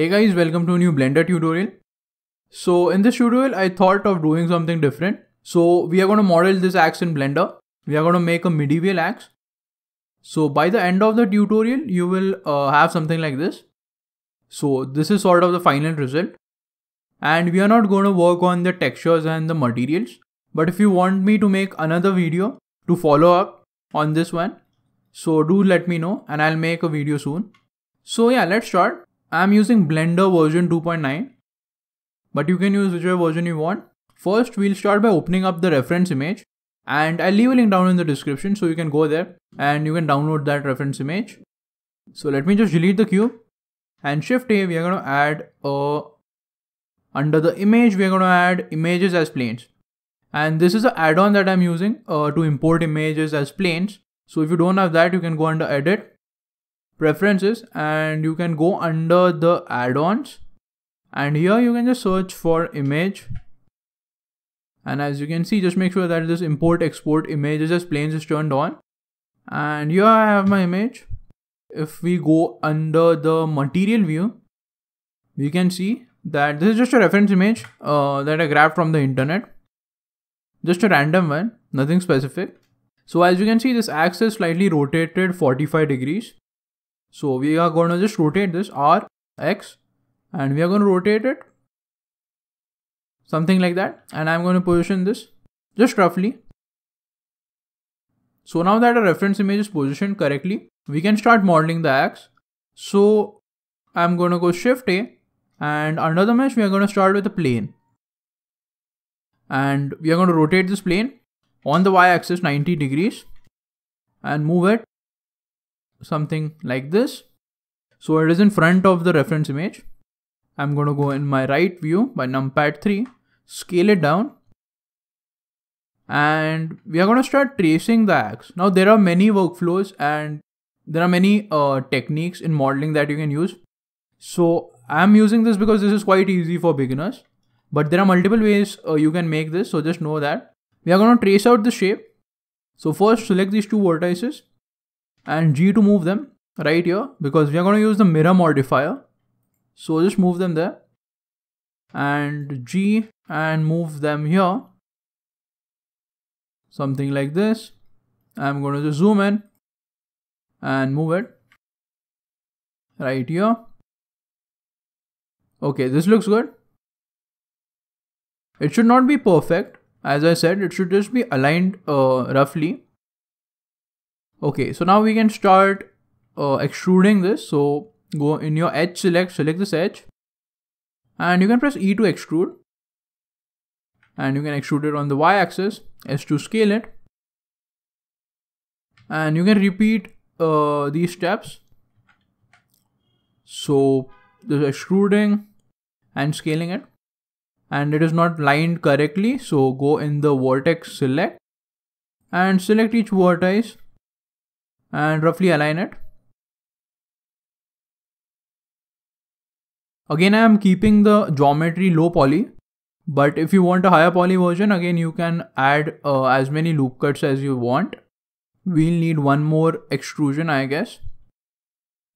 Hey guys, welcome to a new Blender tutorial. So in this tutorial, I thought of doing something different. So we are going to model this axe in Blender. We are going to make a medieval axe. So by the end of the tutorial, you will uh, have something like this. So this is sort of the final result. And we are not going to work on the textures and the materials. But if you want me to make another video to follow up on this one, so do let me know and I'll make a video soon. So yeah, let's start. I'm using Blender version 2.9 but you can use whichever version you want. First we'll start by opening up the reference image and I'll leave a link down in the description so you can go there and you can download that reference image. So let me just delete the cube and shift A we are going to add a under the image we are going to add images as planes and this is the add-on that I'm using uh, to import images as planes. So if you don't have that you can go under edit preferences and you can go under the add-ons and here you can just search for image and as you can see just make sure that this import export image is just plain is turned on and here I have my image if we go under the material view we can see that this is just a reference image uh, that I grabbed from the internet just a random one nothing specific so as you can see this axis slightly rotated 45 degrees so we are going to just rotate this R, X and we are going to rotate it something like that and I'm going to position this just roughly. So now that our reference image is positioned correctly, we can start modeling the X. So I'm going to go shift A and under the mesh we are going to start with a plane. And we are going to rotate this plane on the y axis 90 degrees and move it something like this. So it is in front of the reference image. I'm going to go in my right view by numpad 3, scale it down. And we are going to start tracing the axe. Now there are many workflows and there are many uh, techniques in modeling that you can use. So I'm using this because this is quite easy for beginners. But there are multiple ways uh, you can make this. So just know that. We are going to trace out the shape. So first select these two vertices and G to move them right here because we are going to use the mirror modifier. So just move them there and G and move them here. Something like this. I'm going to just zoom in and move it right here. Okay, this looks good. It should not be perfect. As I said, it should just be aligned uh, roughly Okay, so now we can start uh, extruding this. So go in your edge select, select this edge and you can press E to extrude and you can extrude it on the Y axis, S to scale it and you can repeat uh, these steps. So this extruding and scaling it and it is not lined correctly. So go in the vertex select and select each vertex and roughly align it. Again, I am keeping the geometry low poly, but if you want a higher poly version, again, you can add uh, as many loop cuts as you want. We'll need one more extrusion, I guess.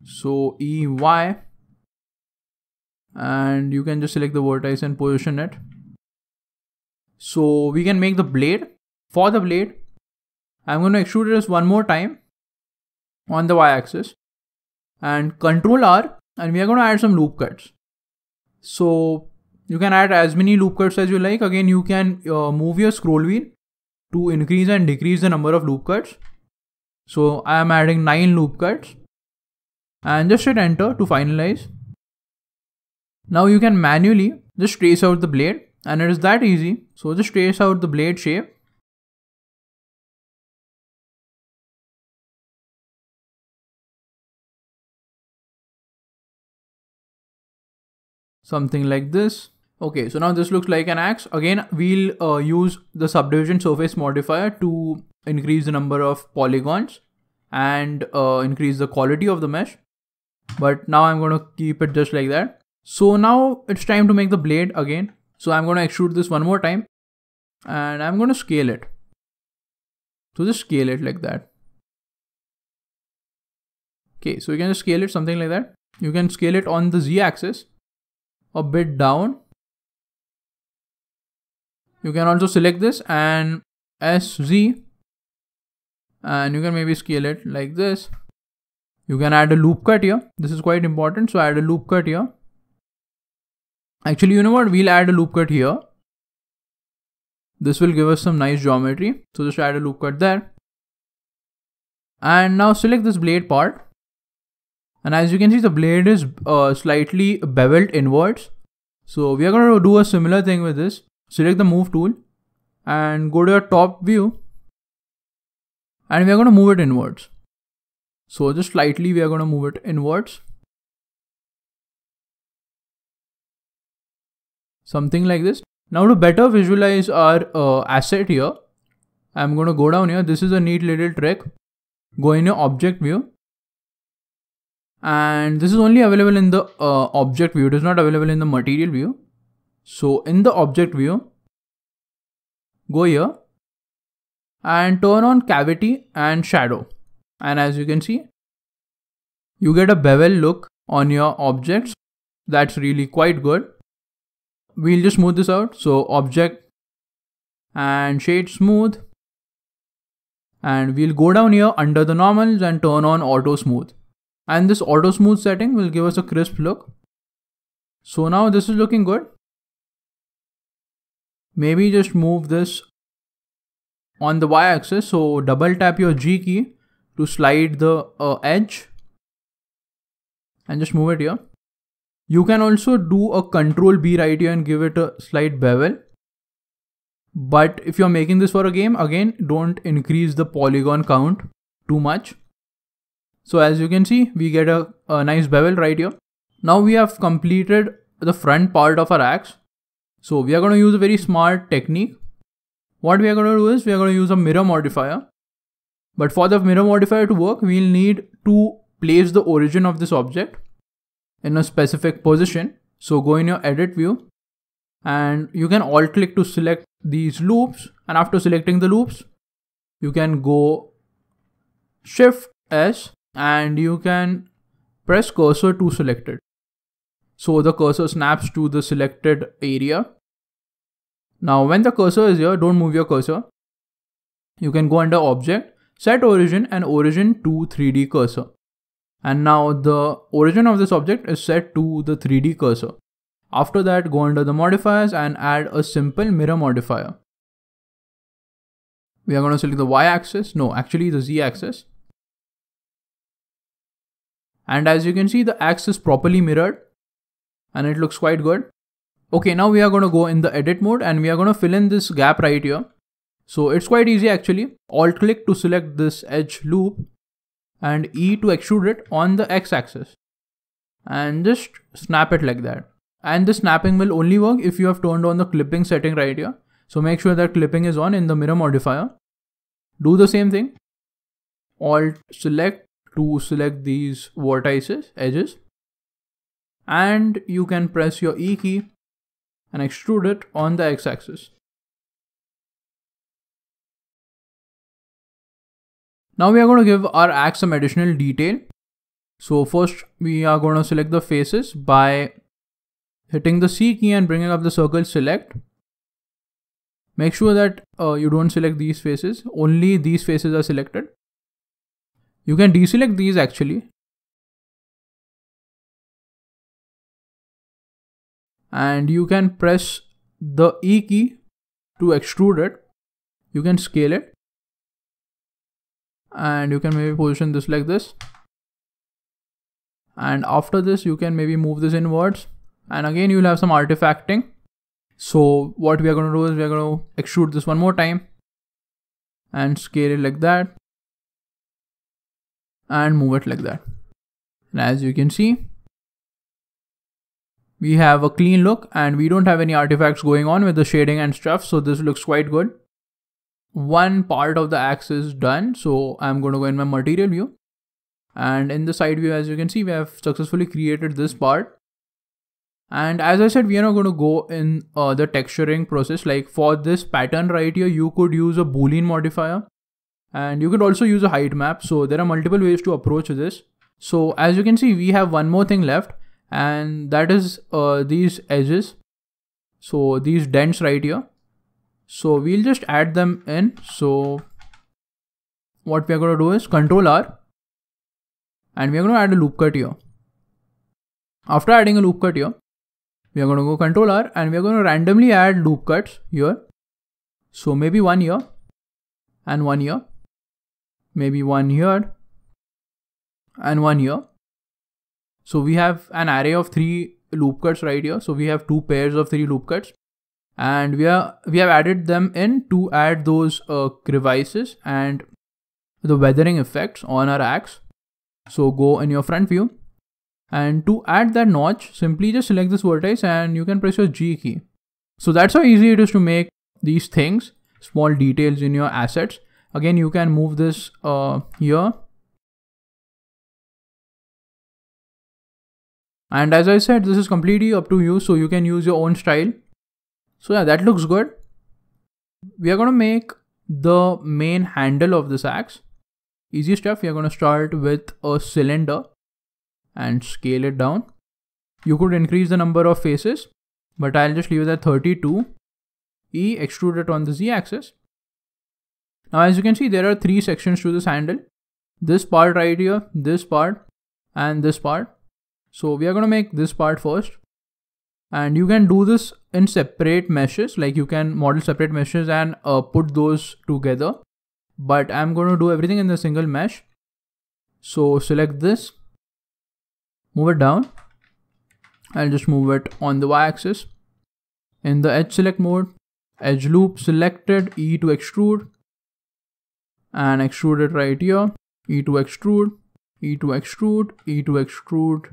So EY, and you can just select the vertex and position it. So we can make the blade. For the blade, I'm going to extrude this one more time on the y-axis and control R and we are going to add some loop cuts. So you can add as many loop cuts as you like. Again, you can uh, move your scroll wheel to increase and decrease the number of loop cuts. So I am adding 9 loop cuts and just hit enter to finalize. Now you can manually just trace out the blade and it is that easy. So just trace out the blade shape something like this. Okay, so now this looks like an axe. Again, we'll uh, use the subdivision surface modifier to increase the number of polygons and uh, increase the quality of the mesh. But now I'm going to keep it just like that. So now it's time to make the blade again. So I'm going to extrude this one more time and I'm going to scale it. So just scale it like that. Okay, so you can just scale it something like that. You can scale it on the z axis a bit down. You can also select this and SZ and you can maybe scale it like this. You can add a loop cut here. This is quite important. So add a loop cut here. Actually, you know what? We'll add a loop cut here. This will give us some nice geometry. So just add a loop cut there. And now select this blade part and as you can see the blade is uh, slightly beveled inwards so we are going to do a similar thing with this select the move tool and go to your top view and we are going to move it inwards so just slightly we are going to move it inwards something like this now to better visualize our uh, asset here i'm going to go down here this is a neat little trick go in your object view and this is only available in the uh, object view it is not available in the material view so in the object view go here and turn on cavity and shadow and as you can see you get a bevel look on your objects that's really quite good we'll just smooth this out so object and shade smooth and we'll go down here under the normals and turn on auto smooth and this auto smooth setting will give us a crisp look. So now this is looking good. Maybe just move this on the y axis. So double tap your G key to slide the uh, edge and just move it here. You can also do a control B right here and give it a slight bevel. But if you're making this for a game, again, don't increase the polygon count too much. So as you can see, we get a, a nice bevel right here. Now we have completed the front part of our axe. So we are going to use a very smart technique. What we are going to do is we are going to use a mirror modifier. But for the mirror modifier to work, we'll need to place the origin of this object in a specific position. So go in your edit view and you can alt click to select these loops. And after selecting the loops, you can go shift S and you can press cursor to select it. So the cursor snaps to the selected area. Now when the cursor is here, don't move your cursor. You can go under object, set origin and origin to 3D cursor. And now the origin of this object is set to the 3D cursor. After that, go under the modifiers and add a simple mirror modifier. We are going to select the y axis, no actually the z axis and as you can see, the axe is properly mirrored and it looks quite good. Okay, now we are going to go in the edit mode and we are going to fill in this gap right here. So it's quite easy actually. Alt click to select this edge loop and E to extrude it on the X axis. And just snap it like that. And the snapping will only work if you have turned on the clipping setting right here. So make sure that clipping is on in the mirror modifier. Do the same thing. Alt select to select these vertices, edges. And you can press your E key and extrude it on the X axis. Now we are going to give our axe some additional detail. So first we are going to select the faces by hitting the C key and bringing up the circle select. Make sure that uh, you don't select these faces, only these faces are selected. You can deselect these actually. And you can press the E key to extrude it. You can scale it. And you can maybe position this like this. And after this, you can maybe move this inwards. And again, you'll have some artifacting. So what we are going to do is we are going to extrude this one more time and scale it like that and move it like that. And as you can see, we have a clean look and we don't have any artifacts going on with the shading and stuff. So this looks quite good. One part of the axe is done. So I'm going to go in my material view and in the side view, as you can see, we have successfully created this part. And as I said, we are not going to go in uh, the texturing process. Like for this pattern right here, you could use a Boolean modifier and you can also use a height map. So there are multiple ways to approach this. So as you can see, we have one more thing left and that is uh, these edges. So these dents right here. So we'll just add them in. So what we're going to do is control R and we're going to add a loop cut here. After adding a loop cut here, we are going to go control R and we are going to randomly add loop cuts here. So maybe one here and one here maybe one here and one here. So we have an array of three loop cuts right here. So we have two pairs of three loop cuts and we are we have added them in to add those uh, crevices and the weathering effects on our axe. So go in your front view and to add that notch simply just select this vertex and you can press your G key. So that's how easy it is to make these things small details in your assets Again, you can move this uh, here. And as I said, this is completely up to you. So you can use your own style. So yeah, that looks good. We are going to make the main handle of this axe. Easy stuff. We are going to start with a cylinder and scale it down. You could increase the number of faces, but I'll just leave it at 32. E extrude it on the Z axis now as you can see there are three sections to this handle. This part right here, this part and this part. So we are going to make this part first and you can do this in separate meshes like you can model separate meshes and uh, put those together but I'm going to do everything in the single mesh. So select this, move it down. I'll just move it on the y-axis. In the edge select mode, edge loop selected, E to extrude and extrude it right here. E2 extrude, E2 extrude, E2 extrude,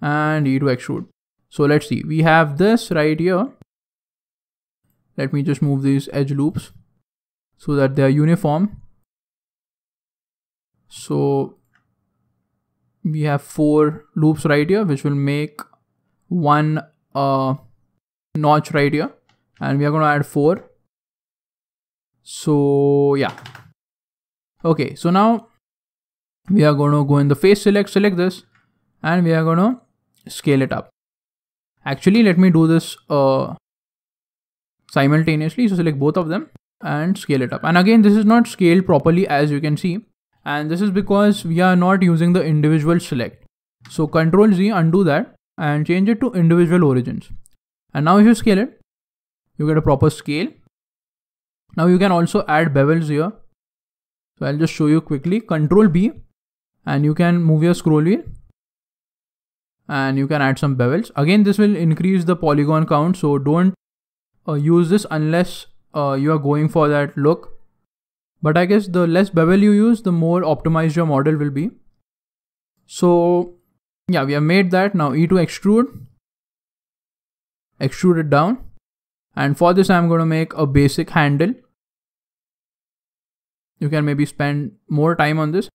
and E2 extrude. So let's see, we have this right here. Let me just move these edge loops so that they are uniform. So we have four loops right here, which will make one uh, notch right here. And we are going to add four so yeah okay so now we are going to go in the face select select this and we are going to scale it up actually let me do this uh, simultaneously so select both of them and scale it up and again this is not scaled properly as you can see and this is because we are not using the individual select so control z undo that and change it to individual origins and now if you scale it you get a proper scale now you can also add bevels here. So I'll just show you quickly. Control B and you can move your scroll wheel and you can add some bevels. Again, this will increase the polygon count. So don't uh, use this unless uh, you are going for that look. But I guess the less bevel you use, the more optimized your model will be. So yeah, we have made that. Now E to extrude, extrude it down. And for this, I'm going to make a basic handle you can maybe spend more time on this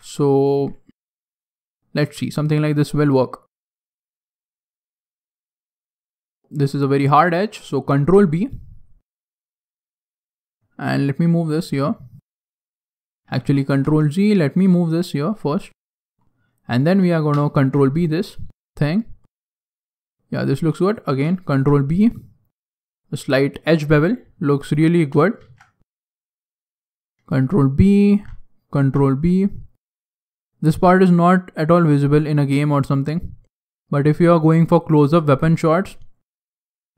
so let's see something like this will work this is a very hard edge so control b and let me move this here actually control g let me move this here first and then we are going to control b this thing yeah this looks good again control b a slight edge bevel looks really good Control B, Control B. This part is not at all visible in a game or something. But if you are going for close-up weapon shots,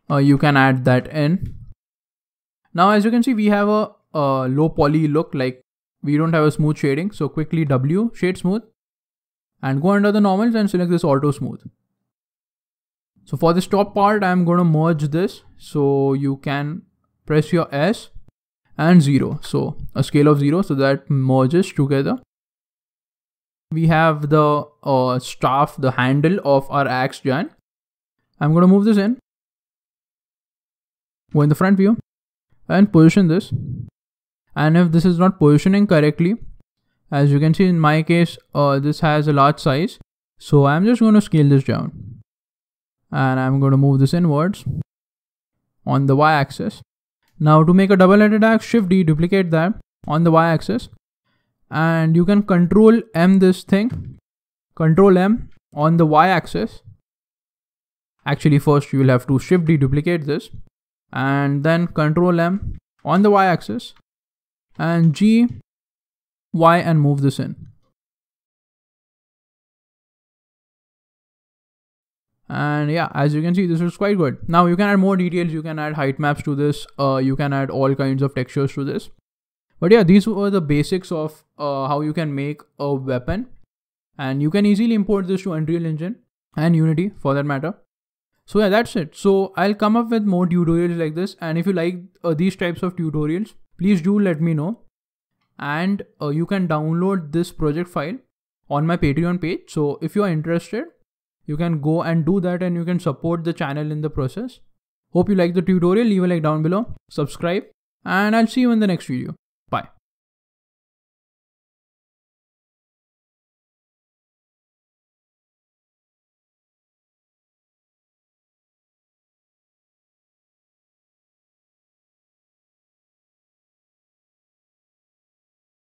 uh, you can add that in. Now as you can see, we have a, a low poly look like we don't have a smooth shading. So quickly W, shade smooth and go under the normals and select this auto smooth. So for this top part, I'm going to merge this. So you can press your S and 0 so a scale of 0 so that merges together we have the uh, staff the handle of our axe giant i'm going to move this in go in the front view and position this and if this is not positioning correctly as you can see in my case uh, this has a large size so i'm just going to scale this down and i'm going to move this inwards on the y axis now to make a double-headed axe, Shift D, duplicate that on the y-axis and you can control M this thing, control M on the y-axis. Actually first you will have to Shift D, duplicate this and then control M on the y-axis and G, Y and move this in. and yeah as you can see this is quite good now you can add more details you can add height maps to this uh, you can add all kinds of textures to this but yeah these were the basics of uh, how you can make a weapon and you can easily import this to unreal engine and unity for that matter so yeah that's it so i'll come up with more tutorials like this and if you like uh, these types of tutorials please do let me know and uh, you can download this project file on my patreon page so if you are interested you can go and do that and you can support the channel in the process. Hope you like the tutorial, leave a like down below, subscribe and I'll see you in the next video.